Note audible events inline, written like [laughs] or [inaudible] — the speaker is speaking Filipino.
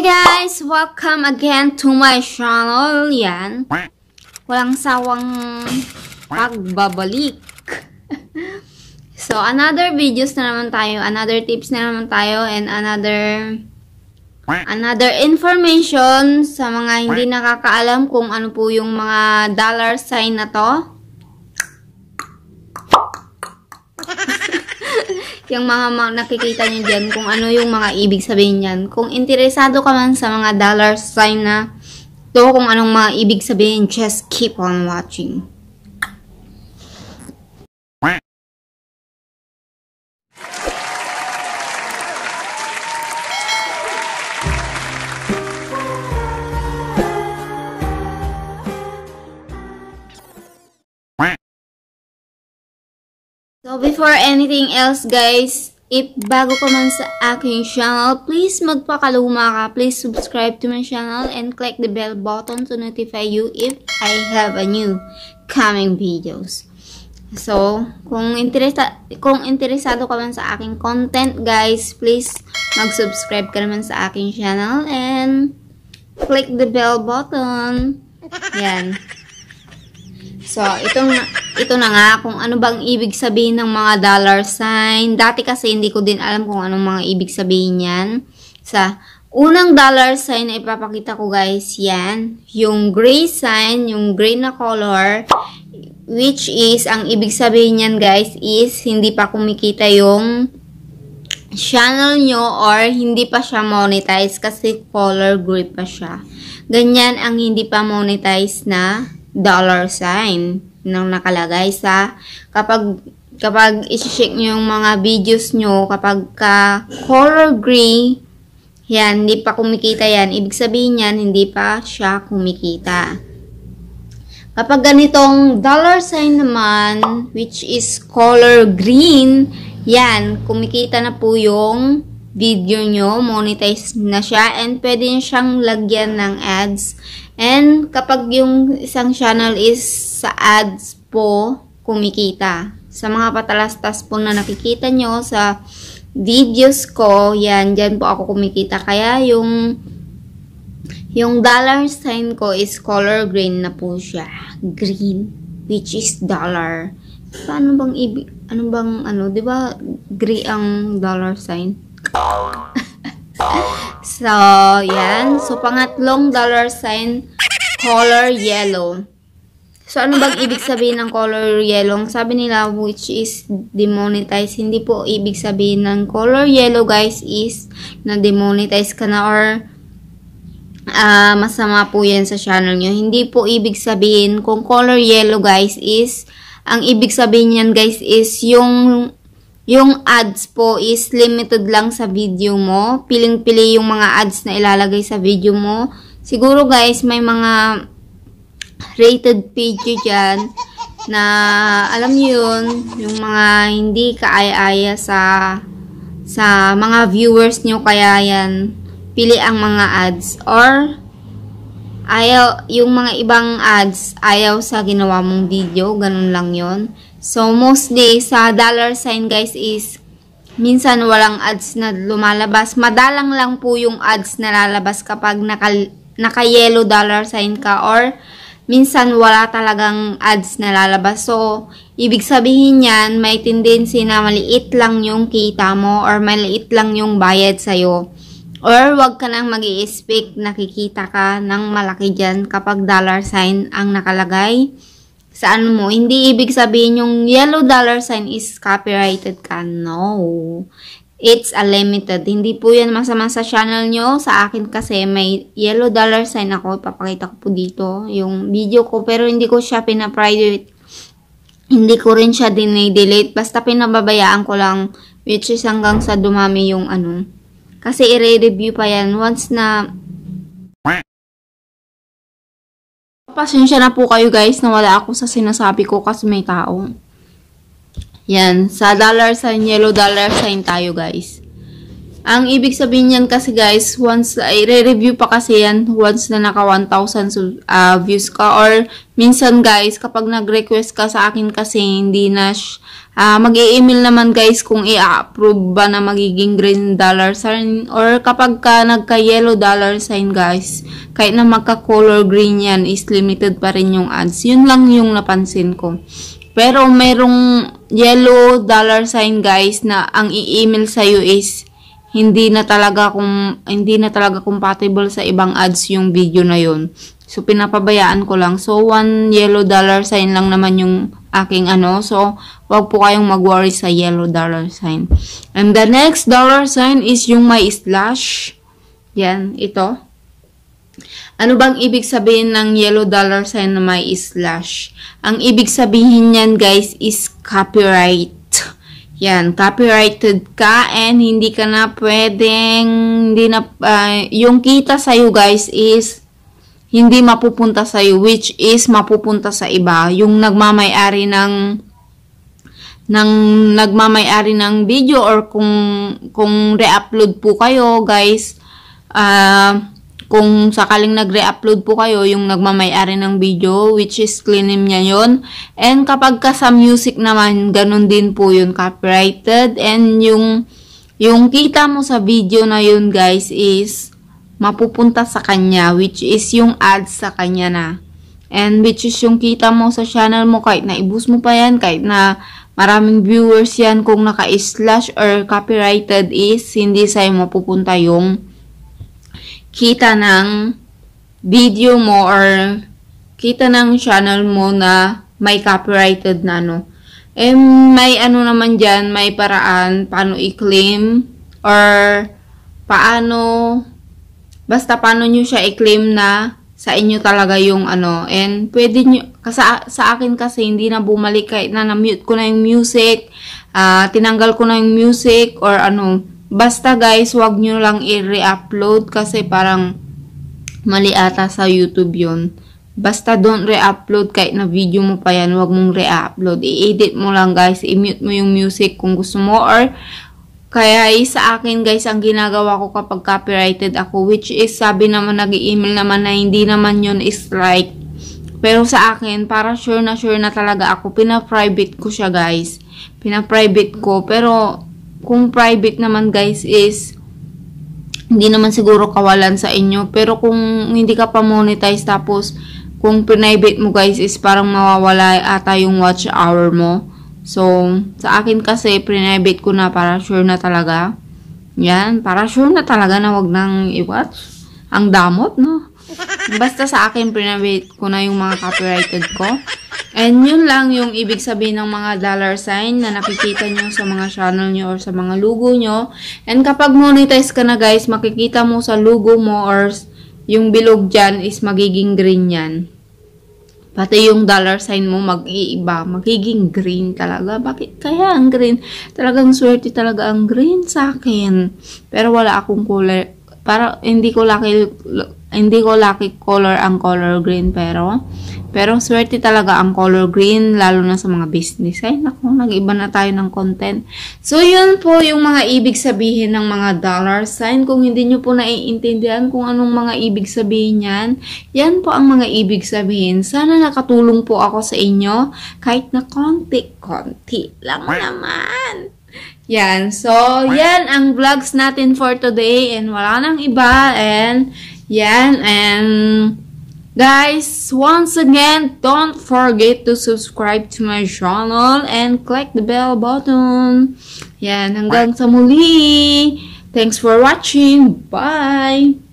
Hey guys! Welcome again to my channel. Yan. Walang sawang pagbabalik. [laughs] so, another videos na naman tayo. Another tips na naman tayo. And another another information sa mga hindi nakakaalam kung ano po yung mga dollar sign na to. yung mga, mga nakikita niyo diyan kung ano yung mga ibig sabihin niyan. Kung interesado ka man sa mga dollar sign na to, kung anong mga ibig sabihin, just keep on watching. So, before anything else, guys, if bago ka man sa aking channel, please magpakaluma ka. Please subscribe to my channel and click the bell button to notify you if I have a new coming videos. So, kung, interesa kung interesado ka man sa aking content, guys, please mag-subscribe ka naman sa aking channel and click the bell button. Yan. So, itong, ito na nga kung ano bang ibig sabihin ng mga dollar sign. Dati kasi hindi ko din alam kung anong mga ibig sabihin yan. Sa unang dollar sign na ipapakita ko guys, yan. Yung gray sign, yung gray na color, which is, ang ibig sabihin yan guys is hindi pa kumikita yung channel nyo or hindi pa siya monetize kasi color gray pa siya. Ganyan ang hindi pa monetize na dollar sign nang nakalagay sa kapag kapag i-check niyo yung mga videos niyo kapag ka color gray yan, hindi pa kumikita yan. Ibig sabihin yan, hindi pa siya kumikita. Kapag ganitong dollar sign naman, which is color green, yan, kumikita na po yung video nyo, monetize na siya, and pwede siyang lagyan ng ads And kapag yung isang channel is sa ads po kumikita. Sa mga patalastas po na nakikita nyo sa videos ko, yan, dyan po ako kumikita. Kaya yung yung dollar sign ko is color green na po siya. Green, which is dollar. Paano diba, bang ibig, ano bang, ano, di ba, gray ang dollar sign? [laughs] So, yan. So, pangatlong dollar sign, color yellow. So, ano bang ibig sabihin ng color yellow? Sabi nila, which is demonetized. Hindi po ibig sabihin ng color yellow, guys, is na demonetize ka na or uh, masama po yan sa channel nyo. Hindi po ibig sabihin kung color yellow, guys, is ang ibig sabihin niyan guys is yung yung ads po is limited lang sa video mo. Piling-pili yung mga ads na ilalagay sa video mo. Siguro guys, may mga rated video dyan na alam niyo yun, yung mga hindi kaaya-aya sa sa mga viewers niyo kaya yan pili ang mga ads or ayaw yung mga ibang ads ayaw sa ginawa mong video, ganun lang 'yon. So, most day sa dollar sign guys is minsan walang ads na lumalabas. Madalang lang po yung ads na lalabas kapag naka, naka yellow dollar sign ka or minsan wala talagang ads na lalabas. So, ibig sabihin yan, may tendency na maliit lang yung kita mo or maliit lang yung bayad sa'yo. Or wag ka nang mag expect nakikita ka ng malaki dyan kapag dollar sign ang nakalagay sa ano mo, hindi ibig sabihin yung yellow dollar sign is copyrighted ka. No. It's a limited. Hindi po yan masama sa channel nyo. Sa akin kasi may yellow dollar sign ako. Papakita ko po dito yung video ko. Pero hindi ko siya pinaprivate. Hindi ko rin siya dinidelete. Basta pinababayaan ko lang which is hanggang sa dumami yung ano. Kasi i-review pa yan once na Pasensya na po kayo guys na wala ako sa sinasabi ko kasi may tao. Yan, sa dollar sign, yellow dollar sign tayo guys. Ang ibig sabihin niyan kasi guys, once i-review pa kasi yan once na naka 1,000 uh, ah, views ka or minsan guys kapag nag-request ka sa akin kasi hindi na Uh, ah, Mag-i-email naman guys kung i-approve ba na magiging green dollar sign or kapag ka nagka-yellow dollar sign guys, kahit na magka-color green yan is limited pa rin yung ads. Yun lang yung napansin ko. Pero merong yellow dollar sign guys na ang i-email sa'yo is hindi na talaga kung hindi na talaga compatible sa ibang ads yung video na yun. So, pinapabayaan ko lang. So, one yellow dollar sign lang naman yung aking ano. So, wag po kayong mag-worry sa yellow dollar sign. And the next dollar sign is yung may slash. Yan, ito. Ano bang ibig sabihin ng yellow dollar sign na may slash? Ang ibig sabihin niyan guys is copyright. Yan, copyrighted ka and hindi ka na pwedeng hindi na uh, yung kita sa iyo guys is hindi mapupunta sa iyo which is mapupunta sa iba yung nagmamay-ari ng ng nagmamay-ari ng video or kung kung re-upload po kayo guys uh, kung sakaling nagre-upload po kayo yung nagmamay-ari ng video which is cleanim niya yon and kapag ka sa music naman ganun din po yun copyrighted and yung yung kita mo sa video na yun guys is mapupunta sa kanya, which is yung ads sa kanya na. And which is yung kita mo sa channel mo, kahit na i mo pa yan, kahit na maraming viewers yan, kung naka-slash or copyrighted is, hindi sa'yo mapupunta yung kita ng video mo or kita ng channel mo na may copyrighted na no Eh, may ano naman dyan, may paraan paano i-claim or paano Basta paano nyo siya i-claim na sa inyo talaga yung ano. And pwede nyo, sa, sa akin kasi hindi na bumalik kahit na na-mute ko na yung music, uh, tinanggal ko na yung music or ano. Basta guys, wag nyo lang i-re-upload kasi parang mali ata sa YouTube yon Basta don't re-upload kahit na video mo pa yan, wag mong re-upload. I-edit mo lang guys, i-mute mo yung music kung gusto mo or kaya ay sa akin guys, ang ginagawa ko kapag copyrighted ako, which is sabi naman nag email naman na hindi naman yun strike. Pero sa akin, para sure na sure na talaga ako, pina-private ko siya guys. Pina-private ko, pero kung private naman guys is, hindi naman siguro kawalan sa inyo. Pero kung hindi ka pa monetize tapos, kung private mo guys is parang mawawala ata yung watch hour mo. So, sa akin kasi, prinivate ko na para sure na talaga. Yan, para sure na talaga na wag nang i-watch. Ang damot, no? Basta sa akin, prinivate ko na yung mga copyrighted ko. And yun lang yung ibig sabihin ng mga dollar sign na nakikita nyo sa mga channel nyo or sa mga logo nyo. And kapag monetize ka na guys, makikita mo sa logo mo or yung bilog dyan is magiging green yan. Pati yung dollar sign mo mag-iiba, magiging green talaga. Bakit kaya ang green? Talagang swerte talaga ang green sa akin. Pero wala akong color. Para hindi ko lucky hindi ko lucky color ang color green pero pero swerte talaga ang color green, lalo na sa mga business. Ay, naku, nag-iba na tayo ng content. So, yun po yung mga ibig sabihin ng mga dollar sign. Kung hindi nyo po naiintindihan kung anong mga ibig sabihin yan, yan po ang mga ibig sabihin. Sana nakatulong po ako sa inyo, kahit na konti-konti lang naman. Yan. So, yan ang vlogs natin for today. And wala nang iba. And, yan. And, Guys, once again, don't forget to subscribe to my channel and click the bell button. Yan, hanggang sa muli. Thanks for watching. Bye!